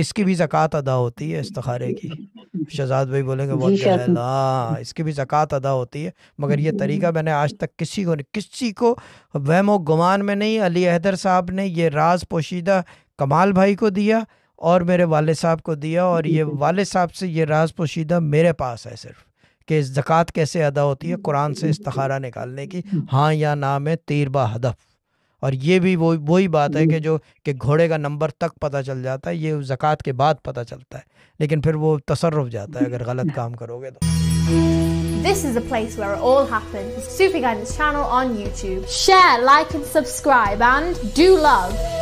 इसकी भी ज़क़़त अदा होती है इस्तारे की शहजाद भाई बोलेंगे बहुत हाँ इसकी भी जक़ात अदा होती है मगर ये तरीका मैंने आज तक किसी को नहीं किसी को वहमो गुमान में नहीं अली हैदर साहब ने ये राज पोशीदा कमाल भाई को दिया और मेरे वाले साहब को दिया और ये वाले साहब से ये राज पोशीदा मेरे पास है सिर्फ कि जक़ात कैसे अदा होती है कुरान से इस्तारा निकालने की हाँ या ना में तीरबा हदफ़ और ये भी वो वही बात है कि जो कि घोड़े का नंबर तक पता चल जाता है ये ज़क़़त के बाद पता चलता है लेकिन फिर वो तसरफ जाता है अगर गलत काम करोगे तो This is the place where it all happens. Sufi Guidance channel on YouTube. Share, like and subscribe and do love.